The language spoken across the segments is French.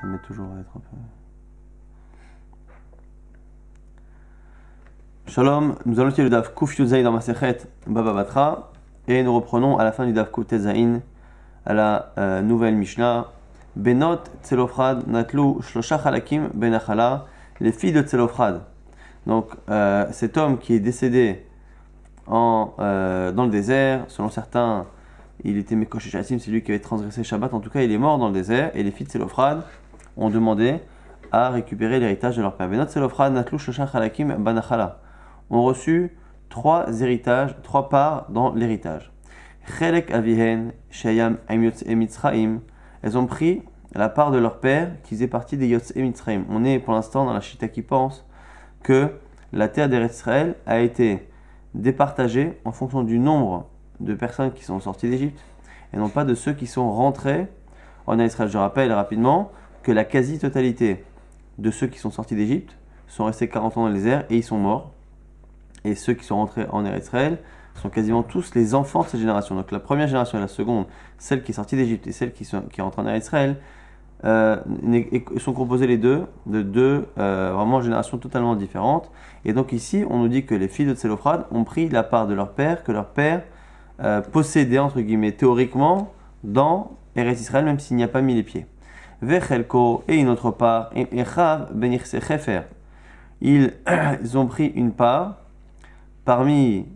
ça met toujours à être un peu. Shalom, nous allons tirer le Daf Kuf dans ma Baba et nous reprenons à la fin du Daf Kuf à la euh, nouvelle Mishnah. Benot Tselofrad Natlu Shlosha Halakim Benachala, les filles de Tselofrad Donc euh, cet homme qui est décédé en, euh, dans le désert, selon certains il était Mekosh c'est lui qui avait transgressé Shabbat. En tout cas, il est mort dans le désert. Et les filles de ont demandé à récupérer l'héritage de leur père. On reçu trois héritages, trois parts dans l'héritage. Elles ont pris la part de leur père qui faisait partie des Yotz Mitzrayim, On est pour l'instant dans la Chita qui pense que la terre d'Israël a été départagée en fonction du nombre de personnes qui sont sorties d'Égypte et non pas de ceux qui sont rentrés en Israël. Je rappelle rapidement que la quasi-totalité de ceux qui sont sortis d'Égypte sont restés 40 ans dans les airs et ils sont morts. Et ceux qui sont rentrés en Israël sont quasiment tous les enfants de cette génération. Donc la première génération et la seconde, celle qui est sortie d'Égypte et celle qui, sont, qui est rentrée en Israël, euh, sont composées les deux de deux euh, vraiment générations totalement différentes. Et donc ici, on nous dit que les filles de Tselophrad ont pris la part de leur père, que leur père euh, possédait, entre guillemets, théoriquement, dans Eretz Israël, même s'il n'y a pas mis les pieds. Vechelko, et une autre part, Echav benir Ils ont pris une part parmi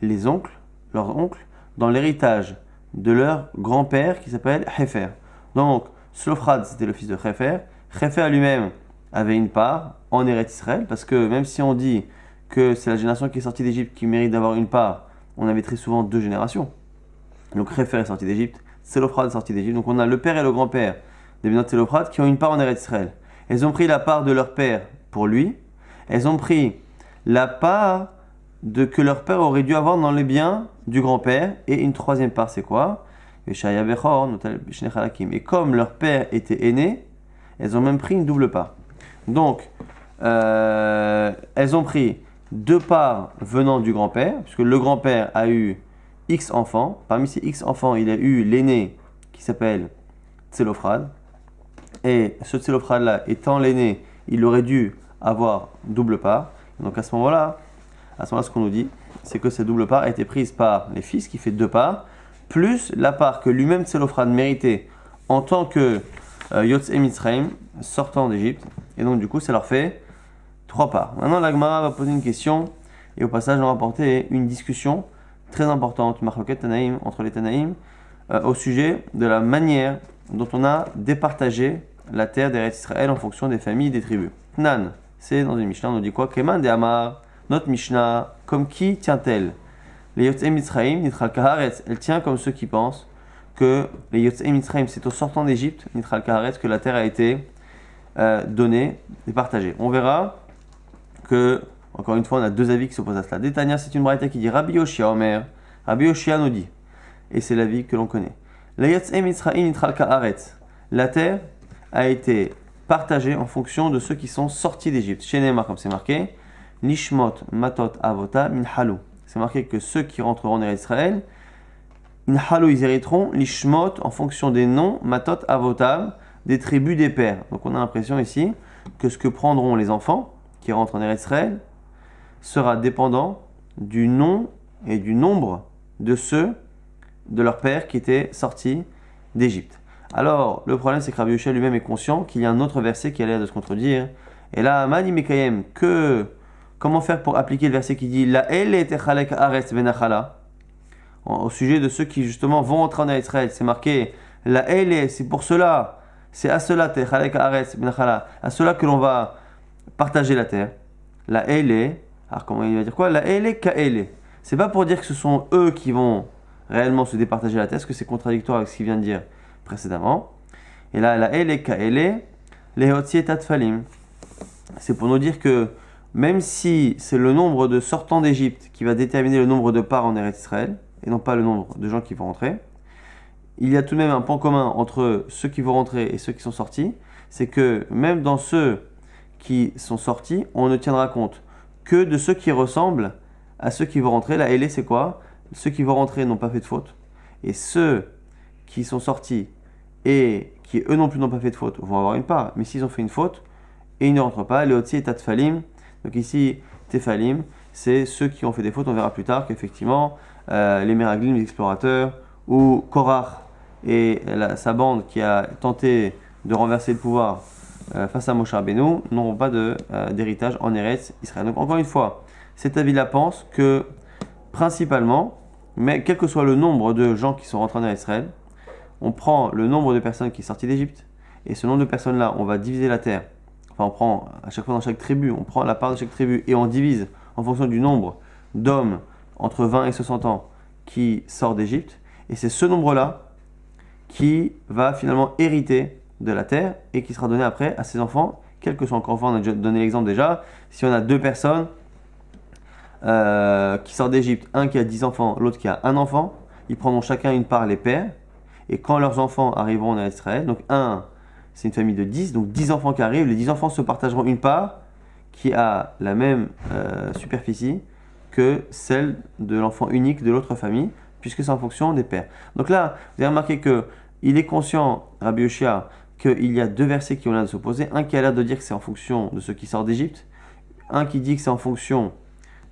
les oncles, leurs oncles, dans l'héritage de leur grand-père qui s'appelle Hefer. Donc, Slofrad, c'était le fils de Hefer. Hefer lui-même avait une part en Eretz Israël, parce que même si on dit que c'est la génération qui est sortie d'Égypte qui mérite d'avoir une part, on avait très souvent deux générations. Donc Hefer est sorti d'Égypte, Slofrad est sorti d'Égypte. Donc on a le père et le grand-père des Benot qui ont une part en Eretz Israël. Elles ont pris la part de leur père pour lui. Elles ont pris la part de que leur père aurait dû avoir dans les biens du grand-père. Et une troisième part, c'est quoi Et comme leur père était aîné, elles ont même pris une double part. Donc, euh, elles ont pris deux parts venant du grand-père, puisque le grand-père a eu X enfants. Parmi ces X enfants, il a eu l'aîné qui s'appelle Tselophrad, et ce là étant l'aîné, il aurait dû avoir double part. Donc à ce moment-là, à ce moment ce qu'on nous dit, c'est que cette double part a été prise par les fils, qui fait deux parts, plus la part que lui-même Tselophrad méritait en tant que euh, Yots et sortant d'Égypte. Et donc du coup, ça leur fait trois parts. Maintenant, l'Agmara va poser une question, et au passage, on va apporter une discussion très importante, entre les Tanaïm, euh, au sujet de la manière dont on a départagé la terre des d'Eretz Israël en fonction des familles et des tribus. Nan, c'est dans une Mishnah, on nous dit quoi Keman de Amar, notre Mishnah, comme qui tient-elle Les Yotzem Mitzraim, Nitral Kaharetz, elle tient comme ceux qui pensent que les Yotzem Mitzraim, c'est au sortant d'Égypte, Nitral Kaharetz, que la terre a été euh, donnée et partagée. On verra que, encore une fois, on a deux avis qui s'opposent à cela. Détania, c'est une braïta qui dit Rabbi Yoshia Omer, Rabbi Yoshia nous dit, et c'est l'avis que l'on connaît. Les Yotzem Mitzraim, Nitral Kaharetz, la terre a été partagé en fonction de ceux qui sont sortis d'Égypte. Chez comme c'est marqué, Lishmot Matot Avota Minhalou. C'est marqué que ceux qui rentreront en Israël, minhalou » ils hériteront, lishmot » en fonction des noms, Matot Avotam, des tribus des pères. Donc on a l'impression ici que ce que prendront les enfants qui rentrent en Israël sera dépendant du nom et du nombre de ceux de leurs pères qui étaient sortis d'Égypte. Alors, le problème, c'est que Rabbi lui-même est conscient qu'il y a un autre verset qui a l'air de se contredire. Et là, Mani Mekayem, que. Comment faire pour appliquer le verset qui dit La ares benachala Au sujet de ceux qui justement vont entrer en Israël, c'est marqué La ele, c'est pour cela, c'est à cela techalek ares benachala, à cela que l'on va partager la terre. La ele, alors comment il va dire quoi La ele kaele. C'est pas pour dire que ce sont eux qui vont réellement se départager la terre, parce que c'est contradictoire avec ce qu'il vient de dire précédemment. Et là, la est' les les et C'est pour nous dire que même si c'est le nombre de sortants d'Égypte qui va déterminer le nombre de parts en Eretz Israël, et non pas le nombre de gens qui vont rentrer, il y a tout de même un point commun entre ceux qui vont rentrer et ceux qui sont sortis, c'est que même dans ceux qui sont sortis, on ne tiendra compte que de ceux qui ressemblent à ceux qui vont rentrer. La et c'est quoi Ceux qui vont rentrer n'ont pas fait de faute. Et ceux qui sont sortis et qui eux non plus n'ont pas fait de faute vont avoir une part. Mais s'ils ont fait une faute et ils ne rentrent pas, les autres est Tatfalim. Donc ici, Tefalim, c'est ceux qui ont fait des fautes. On verra plus tard qu'effectivement, euh, les Meraglim, les explorateurs, ou Korach et sa bande qui a tenté de renverser le pouvoir euh, face à Moshar Benou n'auront pas euh, d'héritage en Eretz Israël. Donc encore une fois, cet avis-là pense que principalement, mais quel que soit le nombre de gens qui sont rentrés en Israël, on prend le nombre de personnes qui sont sorties d'Égypte, et ce nombre de personnes-là, on va diviser la terre. Enfin, on prend à chaque fois dans chaque tribu, on prend la part de chaque tribu et on divise en fonction du nombre d'hommes entre 20 et 60 ans qui sortent d'Égypte. Et c'est ce nombre-là qui va finalement hériter de la terre et qui sera donné après à ses enfants, quels que soit encore enfants, On a donné l'exemple déjà. Si on a deux personnes euh, qui sortent d'Égypte, un qui a 10 enfants, l'autre qui a un enfant, ils prendront chacun une part les pères et quand leurs enfants arriveront en Israël, donc un, c'est une famille de 10, donc 10 enfants qui arrivent, les 10 enfants se partageront une part qui a la même euh, superficie que celle de l'enfant unique de l'autre famille, puisque c'est en fonction des pères. Donc là, vous avez remarqué que il est conscient, Rabbi Yoshia, qu'il y a deux versets qui ont l'air de s'opposer. Un qui a l'air de dire que c'est en fonction de ceux qui sortent d'Égypte, un qui dit que c'est en fonction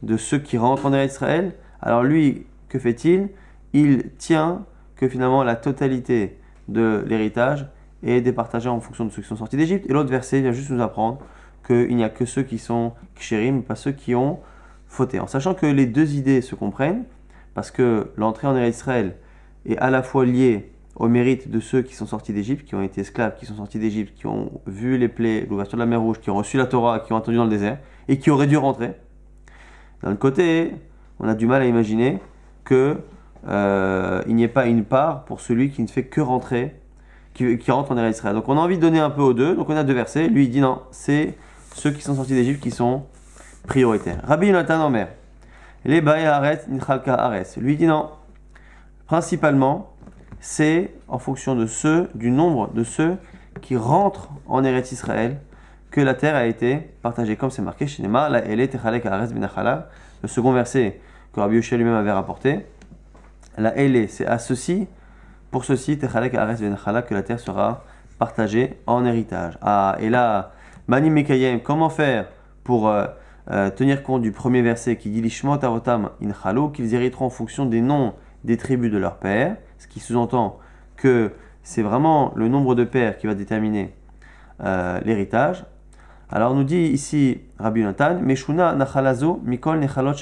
de ceux qui rentrent en Israël. Alors lui, que fait-il Il tient que finalement la totalité de l'héritage est départagée en fonction de ceux qui sont sortis d'Égypte. Et l'autre verset vient juste nous apprendre qu'il n'y a que ceux qui sont kshérim, pas ceux qui ont fauté. En sachant que les deux idées se comprennent, parce que l'entrée en Israël est à la fois liée au mérite de ceux qui sont sortis d'Égypte, qui ont été esclaves, qui sont sortis d'Égypte, qui ont vu les plaies, l'ouverture de la mer Rouge, qui ont reçu la Torah, qui ont entendu dans le désert, et qui auraient dû rentrer. D'un côté, on a du mal à imaginer que euh, il n'y a pas une part pour celui qui ne fait que rentrer, qui, rentre en Eretz Israël. Donc on a envie de donner un peu aux deux, donc on a deux versets. Lui il dit non, c'est ceux qui sont sortis d'Égypte qui sont prioritaires. Rabbi Yonatan en mer. Les Ares. Lui dit non. Principalement, c'est en fonction de ceux, du nombre de ceux qui rentrent en Eretz Israël que la terre a été partagée. Comme c'est marqué chez le second verset que Rabbi Yoshua lui-même avait rapporté. La Hélé, c'est à ceci, pour ceci, Techalek que la terre sera partagée en héritage. Ah, et là, Mani Mekayem, comment faire pour euh, euh, tenir compte du premier verset qui dit Lishmot Avotam Inchalo, qu'ils hériteront en fonction des noms des tribus de leur père, ce qui sous-entend que c'est vraiment le nombre de pères qui va déterminer euh, l'héritage. Alors nous dit ici Rabbi Nathan, Meshuna Nachalazo Mikol Nechalot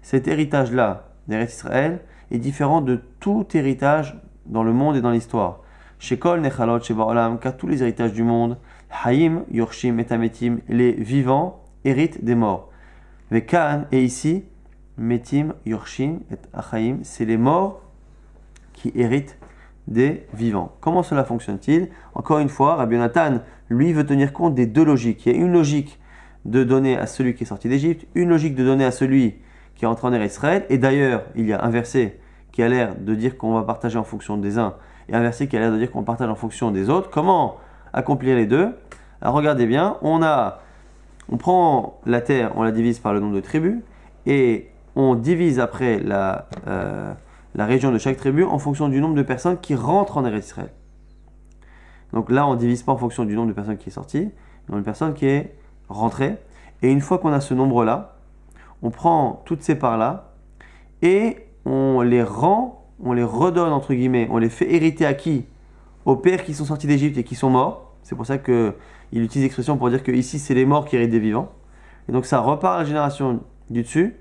Cet héritage-là d'Eretz Israël, est différent de tout héritage dans le monde et dans l'histoire. Shekol Nechalot olam »« car tous les héritages du monde, Haïm, Yorshim et les vivants héritent des morts. Mais « Kaan » et ici, Metim, Yorshim et Achaim, c'est les morts qui héritent des vivants. Comment cela fonctionne-t-il Encore une fois, Rabbi Nathan, lui, veut tenir compte des deux logiques. Il y a une logique de donner à celui qui est sorti d'Égypte, une logique de donner à celui qui rentre en Israël. Et d'ailleurs, il y a un verset qui a l'air de dire qu'on va partager en fonction des uns et un verset qui a l'air de dire qu'on partage en fonction des autres. Comment accomplir les deux Alors regardez bien, on a, prend la terre, on la divise par le nombre de tribus et on divise après euh, la, région de chaque tribu en fonction du nombre de personnes qui rentrent en Israël. Donc là, on ne divise pas en fonction du nombre de personnes qui est sorti, mais le nombre de personnes qui est rentrée. Et une fois qu'on a ce nombre-là, on prend toutes ces parts-là et on les rend, on les redonne, entre guillemets, on les fait hériter à qui Aux pères qui sont sortis d'Égypte et qui sont morts. C'est pour ça qu'il utilise l'expression pour dire que ici, c'est les morts qui héritent des vivants. Et donc, ça repart à la génération du dessus.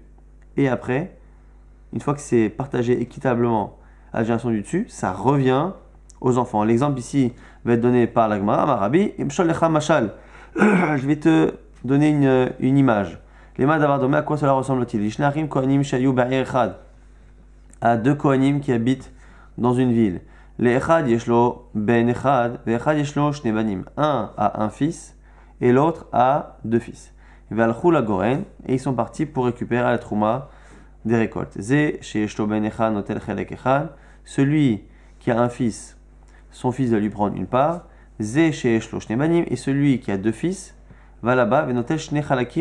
Et après, une fois que c'est partagé équitablement à la génération du dessus, ça revient aux enfants. L'exemple ici va être donné par l'Agmara, Marabi, Je vais te donner une image. Les d'Avardome, à quoi cela ressemble-t-il koanim Shayou Echad. À deux koanim qui habitent dans une ville. Les Echad Yeshlo Ben Echad, les Yeshlo Shnebanim. Un a un fils et l'autre a deux fils. la Goren, et ils sont partis pour récupérer la Trouma des récoltes. Ze chez Yeshlo Ben Echad, Notel Chelek Echad. Celui qui a un fils, son fils va lui prendre une part. Ze chez Yeshlo Shnebanim, et celui qui a deux fils, va là-bas,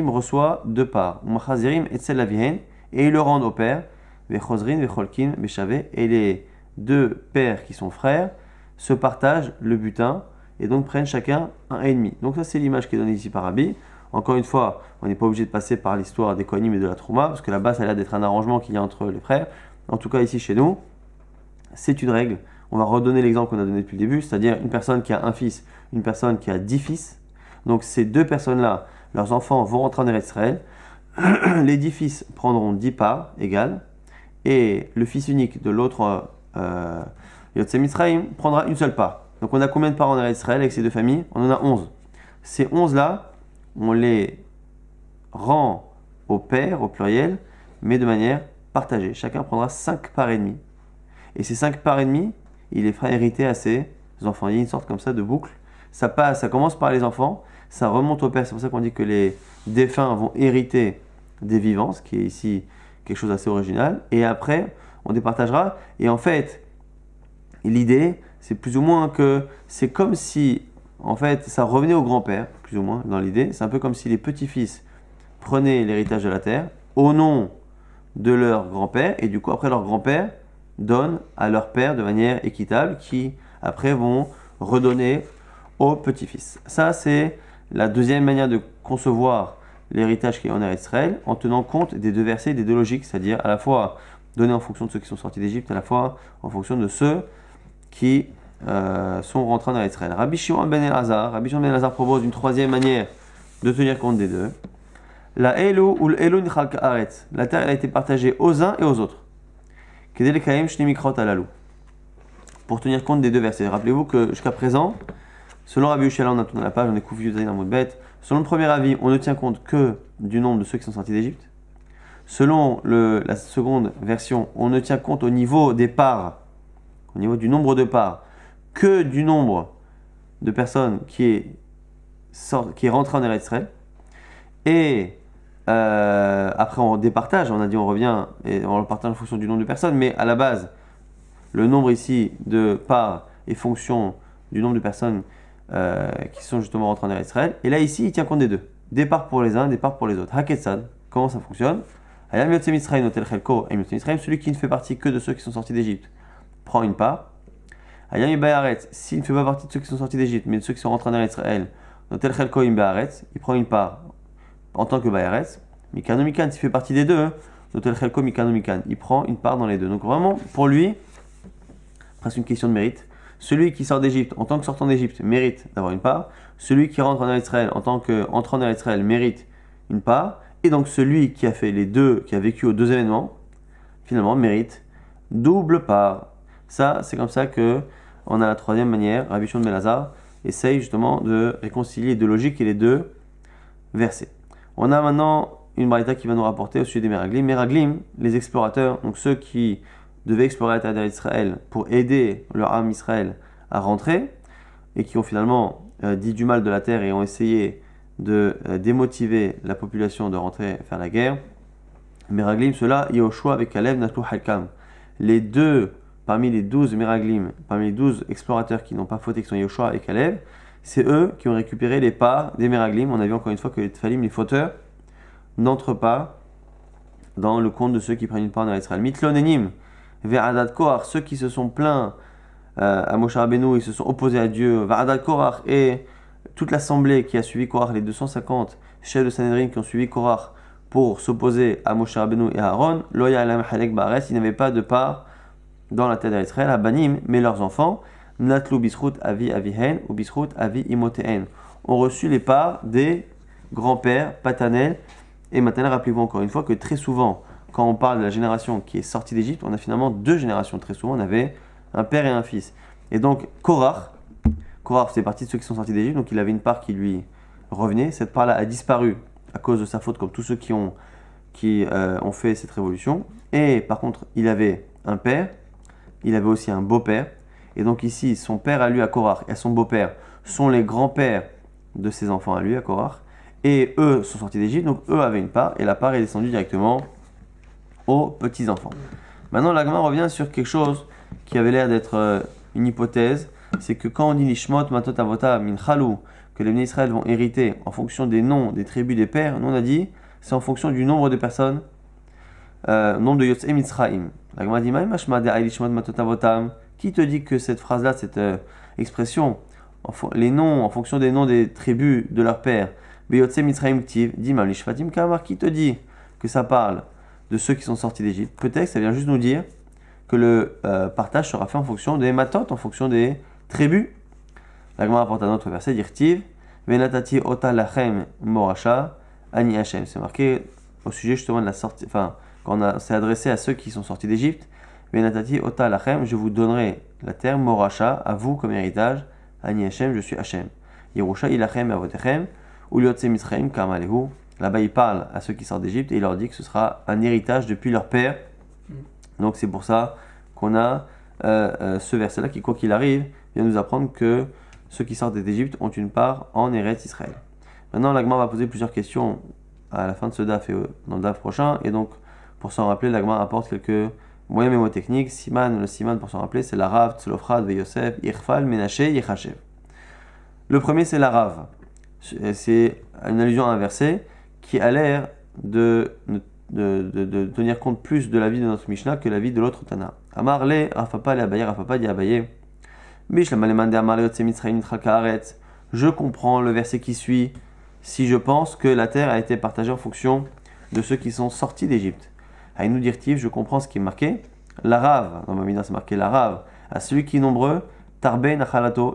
reçoit deux parts, et et il le rend au père, et les deux pères qui sont frères se partagent le butin et donc prennent chacun un et demi. Donc ça c'est l'image qui est donnée ici par Rabbi. Encore une fois, on n'est pas obligé de passer par l'histoire des Koanim et de la Trouma, parce que là-bas ça a l'air d'être un arrangement qu'il y a entre les frères. En tout cas ici chez nous, c'est une règle. On va redonner l'exemple qu'on a donné depuis le début, c'est-à-dire une personne qui a un fils, une personne qui a dix fils, donc ces deux personnes-là, leurs enfants vont rentrer en Israël. Les dix fils prendront dix parts égales. Et le fils unique de l'autre euh, euh Yotzem Israël prendra une seule part. Donc on a combien de parts en Israël avec ces deux familles On en a 11. Ces 11-là, on les rend au père, au pluriel, mais de manière partagée. Chacun prendra 5 parts et demi. Et ces cinq parts et demi, il les fera hériter à ses enfants. Il y a une sorte comme ça de boucle. Ça, passe, ça commence par les enfants, ça remonte au Père. C'est pour ça qu'on dit que les défunts vont hériter des vivants, ce qui est ici quelque chose d'assez original. Et après, on partagera Et en fait, l'idée, c'est plus ou moins que c'est comme si, en fait, ça revenait au grand-père, plus ou moins, dans l'idée. C'est un peu comme si les petits-fils prenaient l'héritage de la terre au nom de leur grand-père. Et du coup, après, leur grand-père donne à leur père de manière équitable, qui après vont redonner au petit-fils. Ça, c'est la deuxième manière de concevoir l'héritage qui est en Israël, en tenant compte des deux versets, des deux logiques, c'est-à-dire à la fois donné en fonction de ceux qui sont sortis d'Égypte, à la fois en fonction de ceux qui euh, sont rentrés en Israël. Rabbi Shimon ben Elazar, Rabbi ben Elazar propose une troisième manière de tenir compte des deux. La Elo ou l'Elo La terre a été partagée aux uns et aux autres. Pour tenir compte des deux versets. Rappelez-vous que jusqu'à présent, Selon Rabbi Yushala, on a tourné la page, on découvre mot de bête. Selon le premier avis, on ne tient compte que du nombre de ceux qui sont sortis d'Égypte. Selon la seconde version, on ne tient compte au niveau des parts, au niveau du nombre de parts, que du nombre de personnes qui est, sort, qui en Eretz Et euh, après, on départage, on a dit on revient et on le partage en fonction du nombre de personnes, mais à la base, le nombre ici de parts est fonction du nombre de personnes euh, qui sont justement rentrés en Israël. Et là, ici, il tient compte des deux. Départ pour les uns, départ pour les autres. Haketsan, comment ça fonctionne celui qui ne fait partie que de ceux qui sont sortis d'Égypte prend une part. Ayam s'il ne fait pas partie de ceux qui sont sortis d'Égypte, mais de ceux qui sont rentrés en Israël, Notel Chelko Im il prend une part en tant que Bayaretz. Mikan, s'il fait partie des deux, hein, Notel Chelko Mikanomikan, il prend une part dans les deux. Donc vraiment, pour lui, presque une question de mérite, celui qui sort d'Égypte en tant que sortant d'Égypte mérite d'avoir une part. Celui qui rentre en Israël en tant qu'entrant en Israël mérite une part. Et donc celui qui a fait les deux, qui a vécu aux deux événements, finalement mérite double part. Ça, c'est comme ça que on a la troisième manière. vision de Melazar essaye justement de réconcilier de logique et les deux versets. On a maintenant une braïta qui va nous rapporter au sujet des Meraglim. Meraglim, les explorateurs, donc ceux qui devaient explorer la terre d'Israël pour aider leur âme Israël à rentrer, et qui ont finalement euh, dit du mal de la terre et ont essayé de euh, démotiver la population de rentrer faire la guerre. Meraglim, cela, Yoshua avec Caleb, Natou Halkam. Les deux, parmi les douze Meraglim, parmi les douze explorateurs qui n'ont pas fauté, qui sont Yoshua et Caleb, c'est eux qui ont récupéré les pas des Meraglim. On a vu encore une fois que les Tfalim, les fauteurs, n'entrent pas dans le compte de ceux qui prennent une part dans l'Israël. Mitlon Ve'adat Korach, ceux qui se sont plaints euh, à Moshe Rabbeinu, ils se sont opposés à Dieu. Ve'adat Korach et toute l'assemblée qui a suivi Korach, les 250 chefs de Sanhedrin qui ont suivi Korach pour s'opposer à Moshe Rabbeinu et à Aaron, Loya alam Halek Bares, ils n'avaient pas de part dans la terre d'Israël, à Banim, mais leurs enfants, Natlu Bisrout Avi Avihen ou Bisrout Avi imotehen, ont reçu les parts des grands-pères paternels. Et maintenant, rappelez-vous encore une fois que très souvent, quand on parle de la génération qui est sortie d'Égypte, on a finalement deux générations. Très souvent, on avait un père et un fils. Et donc, Korach, Korach c'est partie de ceux qui sont sortis d'Égypte, donc il avait une part qui lui revenait. Cette part-là a disparu à cause de sa faute, comme tous ceux qui ont, qui, euh, ont fait cette révolution. Et par contre, il avait un père, il avait aussi un beau-père. Et donc ici, son père à lui, à Korach, et son beau-père sont les grands-pères de ses enfants à lui, à Korach. Et eux sont sortis d'Égypte, donc eux avaient une part, et la part est descendue directement aux petits-enfants. Maintenant, l'agma revient sur quelque chose qui avait l'air d'être euh, une hypothèse. C'est que quand on dit l'ishmot Matot, Avota, que les Israël vont hériter en fonction des noms des tribus des pères, nous on a dit, c'est en fonction du nombre de personnes, euh, nombre de Yotzei Mitzraim. L'agma dit Matot, Avotam. Qui te dit que cette phrase-là, cette euh, expression, les noms en fonction des noms des tribus de leur père, mais qui te dit que ça parle de ceux qui sont sortis d'Égypte. Peut-être ça vient juste nous dire que le euh, partage sera fait en fonction des matotes, en fonction des tribus. La grande apporte un notre verset, directive Venatati C'est marqué au sujet justement de la sortie, enfin, quand on s'est adressé à ceux qui sont sortis d'Égypte. Venatati je vous donnerai la terre morasha à vous comme héritage. Ani je suis Hashem. Yerusha ilachem avotechem, kama kamalehu Là-bas, il parle à ceux qui sortent d'Égypte et il leur dit que ce sera un héritage depuis leur père. Mm. Donc c'est pour ça qu'on a euh, euh, ce verset-là qui, quoi qu'il arrive, vient nous apprendre que ceux qui sortent d'Égypte ont une part en héritage Israël. Maintenant, l'Agma va poser plusieurs questions à la fin de ce DAF et euh, dans le DAF prochain. Et donc, pour s'en rappeler, l'Agma apporte quelques moyens mémotechniques. Siman, le Siman, pour s'en rappeler, c'est la Rav, Tzlofrad, Veyosef, Irfal, Menaché, Yechashev. Le premier, c'est la C'est une allusion à un verset qui a l'air de, de, tenir compte plus de la vie de notre Mishnah que la vie de l'autre Tana. Amar le, Abaye, Je comprends le verset qui suit si je pense que la terre a été partagée en fonction de ceux qui sont sortis d'Égypte. Aïnou Dirtif, je comprends ce qui est marqué. La L'arabe, dans ma mina c'est marqué l'arabe, à celui qui est nombreux, tarbe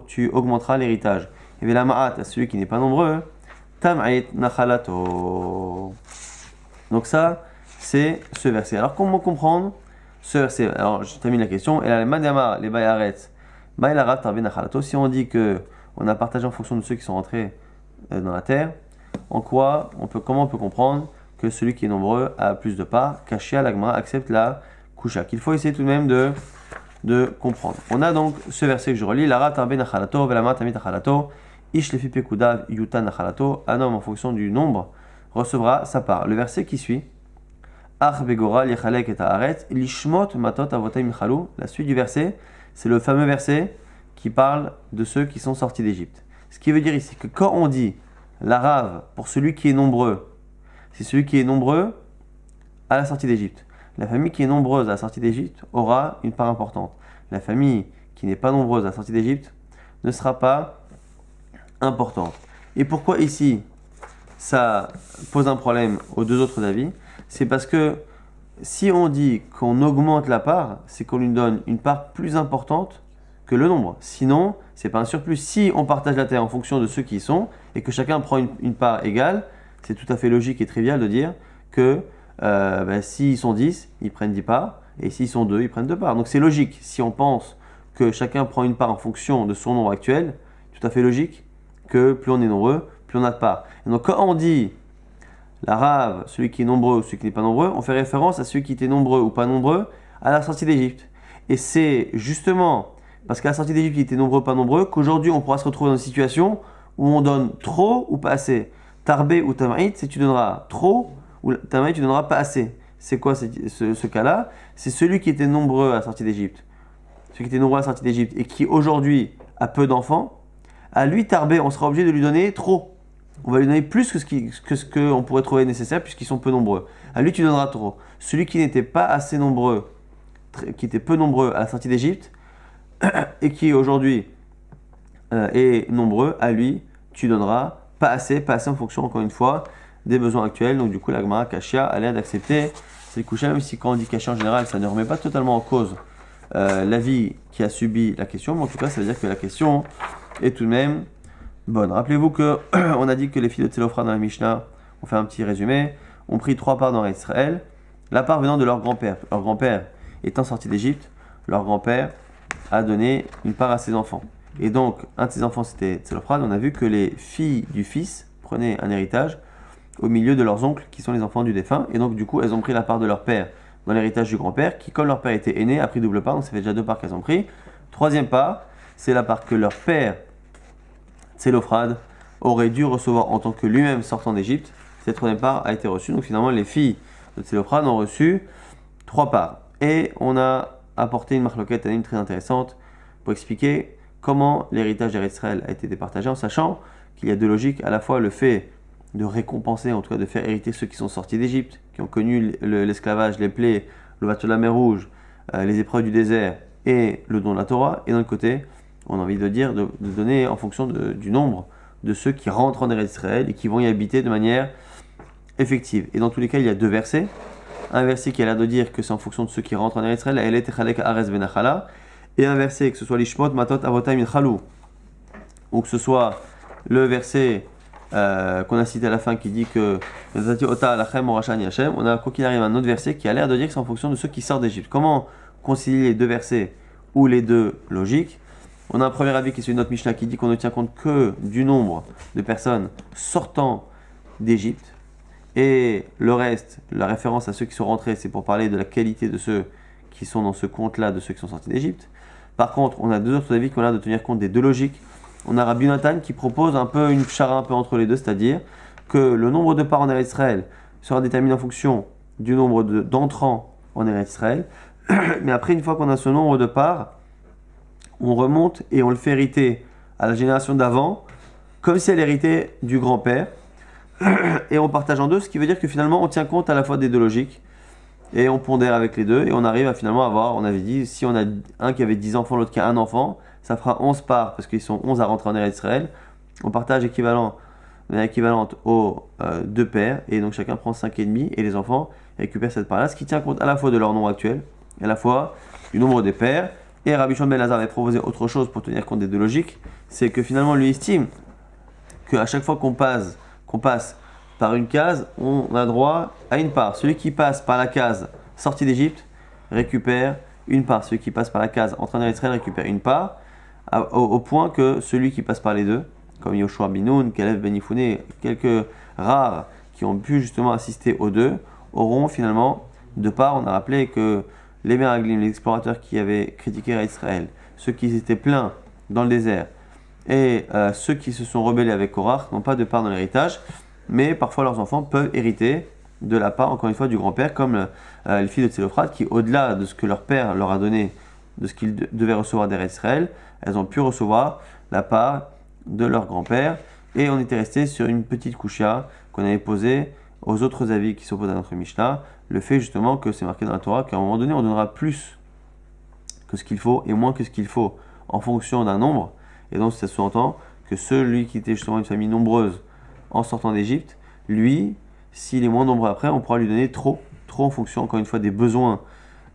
tu augmenteras l'héritage. Et ma'at à celui qui n'est pas nombreux, Tam'it NAKHALATO Donc ça, c'est ce verset. Alors comment comprendre ce verset Alors je termine la question. Et la les Bayaret, Bayarat Tarbi NAKHALATO Si on dit que on a partagé en fonction de ceux qui sont rentrés euh, dans la terre, en quoi on peut, comment on peut comprendre que celui qui est nombreux a plus de parts, à Lagma accepte la Kusha, qu'il faut essayer tout de même de, de comprendre. On a donc ce verset que je relis, LA la Tarbi Nachalato, ma Tamit un homme en fonction du nombre recevra sa part. Le verset qui suit, la suite du verset, c'est le fameux verset qui parle de ceux qui sont sortis d'Égypte. Ce qui veut dire ici que quand on dit la rave pour celui qui est nombreux, c'est celui qui est nombreux à la sortie d'Égypte. La famille qui est nombreuse à la sortie d'Égypte aura une part importante. La famille qui n'est pas nombreuse à la sortie d'Égypte ne sera pas et pourquoi ici ça pose un problème aux deux autres avis C'est parce que si on dit qu'on augmente la part, c'est qu'on lui donne une part plus importante que le nombre. Sinon, c'est pas un surplus. Si on partage la terre en fonction de ceux qui sont et que chacun prend une, part égale, c'est tout à fait logique et trivial de dire que euh, ben, s'ils sont 10, ils prennent 10 parts, et s'ils sont 2, ils prennent 2 parts. Donc c'est logique. Si on pense que chacun prend une part en fonction de son nombre actuel, tout à fait logique que plus on est nombreux, plus on a de part. donc quand on dit la rave, celui qui est nombreux ou celui qui n'est pas nombreux, on fait référence à ceux qui étaient nombreux ou pas nombreux à la sortie d'Égypte. Et c'est justement parce qu'à la sortie d'Égypte, il était nombreux ou pas nombreux, qu'aujourd'hui on pourra se retrouver dans une situation où on donne trop ou pas assez. Tarbé ou Tamarit, c'est tu donneras trop ou Tamarit tu donneras pas assez. C'est quoi ce, ce, ce cas-là C'est celui qui était nombreux à la sortie d'Égypte. Celui qui était nombreux à la sortie d'Égypte et qui aujourd'hui a peu d'enfants, à lui, Tarbé, on sera obligé de lui donner trop. On va lui donner plus que ce qu'on que ce que pourrait trouver nécessaire puisqu'ils sont peu nombreux. À lui, tu donneras trop. Celui qui n'était pas assez nombreux, qui était peu nombreux à la sortie d'Égypte, et qui aujourd'hui euh, est nombreux, à lui, tu donneras pas assez, pas assez en fonction, encore une fois, des besoins actuels. Donc du coup, la Gemara a l'air d'accepter c'est couché, même si quand on dit Kachia en général, ça ne remet pas totalement en cause euh, vie qui a subi la question, mais en tout cas, ça veut dire que la question et tout de même bonne. Rappelez-vous que on a dit que les filles de Tselophra dans la Mishnah, on fait un petit résumé, ont pris trois parts dans Israël, la part venant de leur grand-père. Leur grand-père étant sorti d'Égypte, leur grand-père a donné une part à ses enfants. Et donc, un de ses enfants, c'était Tselophrad. On a vu que les filles du fils prenaient un héritage au milieu de leurs oncles, qui sont les enfants du défunt. Et donc, du coup, elles ont pris la part de leur père dans l'héritage du grand-père, qui, comme leur père était aîné, a pris double part. Donc, ça fait déjà deux parts qu'elles ont pris. Troisième part, c'est la part que leur père, Tselophrade, aurait dû recevoir en tant que lui-même sortant d'Égypte. Cette troisième part a été reçue. Donc finalement, les filles de Tselophrade ont reçu trois parts. Et on a apporté une marloquette anime très intéressante pour expliquer comment l'héritage d'Israël a été départagé, en sachant qu'il y a deux logiques, à la fois le fait de récompenser, en tout cas de faire hériter ceux qui sont sortis d'Égypte, qui ont connu l'esclavage, les plaies, le bateau de la mer Rouge, euh, les épreuves du désert et le don de la Torah, et d'un côté, on a envie de dire, de, donner en fonction du nombre de ceux qui rentrent en Israël et qui vont y habiter de manière effective. Et dans tous les cas, il y a deux versets. Un verset qui a l'air de dire que c'est en fonction de ceux qui rentrent en Israël, ben et un verset, que ce soit l'Ishmot, Matot, ou que ce soit le verset euh, qu'on a cité à la fin qui dit que on a quoi qu'il arrive un autre verset qui a l'air de dire que c'est en fonction de ceux qui sortent d'Égypte. Comment concilier les deux versets ou les deux logiques on a un premier avis qui est celui de notre Mishnah qui dit qu'on ne tient compte que du nombre de personnes sortant d'Égypte. Et le reste, la référence à ceux qui sont rentrés, c'est pour parler de la qualité de ceux qui sont dans ce compte-là, de ceux qui sont sortis d'Égypte. Par contre, on a deux autres avis qu'on a de tenir compte des deux logiques. On a Rabbi Nathan qui propose un peu une chara un peu entre les deux, c'est-à-dire que le nombre de parts en Eretz Israël sera déterminé en fonction du nombre d'entrants en Eretz Israël. Mais après, une fois qu'on a ce nombre de parts, on remonte et on le fait hériter à la génération d'avant, comme si elle héritait du grand-père, et on partage en deux, ce qui veut dire que finalement on tient compte à la fois des deux logiques, et on pondère avec les deux, et on arrive à finalement avoir, on avait dit, si on a un qui avait 10 enfants, l'autre qui a un enfant, ça fera 11 parts, parce qu'ils sont 11 à rentrer en Israël, on partage équivalent équivalente aux euh, deux pères, et donc chacun prend 5,5 et et les enfants récupèrent cette part-là, ce qui tient compte à la fois de leur nombre actuel, et à la fois du nombre des pères, et Rabbi Shimon ben avait proposé autre chose pour tenir compte des deux logiques, c'est que finalement lui estime qu'à chaque fois qu'on passe, qu'on passe par une case, on a droit à une part. Celui qui passe par la case sortie d'Égypte récupère une part. Celui qui passe par la case entrée en Israël récupère une part, au, point que celui qui passe par les deux, comme Yoshua Binoun, Kalev Benifouné, quelques rares qui ont pu justement assister aux deux, auront finalement deux parts. On a rappelé que les Meraglim, les explorateurs qui avaient critiqué Israël, ceux qui étaient pleins dans le désert, et euh, ceux qui se sont rebellés avec Korach n'ont pas de part dans l'héritage, mais parfois leurs enfants peuvent hériter de la part, encore une fois, du grand-père, comme euh, euh, les filles de Télophrate, qui, au-delà de ce que leur père leur a donné, de ce qu'ils devaient recevoir d'Israël, Israël, elles ont pu recevoir la part de leur grand-père, et on était resté sur une petite couchia qu'on avait posée aux autres avis qui s'opposaient à notre Mishnah, le fait justement que c'est marqué dans la Torah qu'à un moment donné, on donnera plus que ce qu'il faut et moins que ce qu'il faut en fonction d'un nombre. Et donc, ça sous-entend que celui qui était justement une famille nombreuse en sortant d'Égypte, lui, s'il est moins nombreux après, on pourra lui donner trop, trop en fonction, encore une fois, des besoins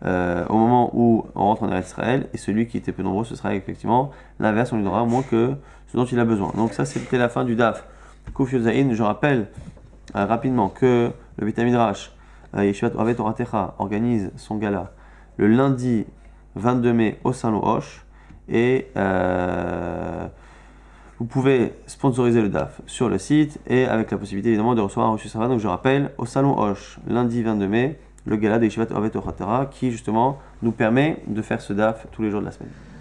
euh, au moment où on rentre en Israël. Et celui qui était peu nombreux, ce sera effectivement l'inverse, on lui donnera moins que ce dont il a besoin. Donc, ça, c'était la fin du DAF. je rappelle euh, rapidement que le vitamine H euh, Yeshivat Ovet Oratecha organise son gala le lundi 22 mai au salon Hoche et euh, vous pouvez sponsoriser le DAF sur le site et avec la possibilité évidemment de recevoir un reçu Sarah. Donc je rappelle, au Salon Hoche, lundi 22 mai, le gala de Yeshivat Avet qui justement nous permet de faire ce DAF tous les jours de la semaine.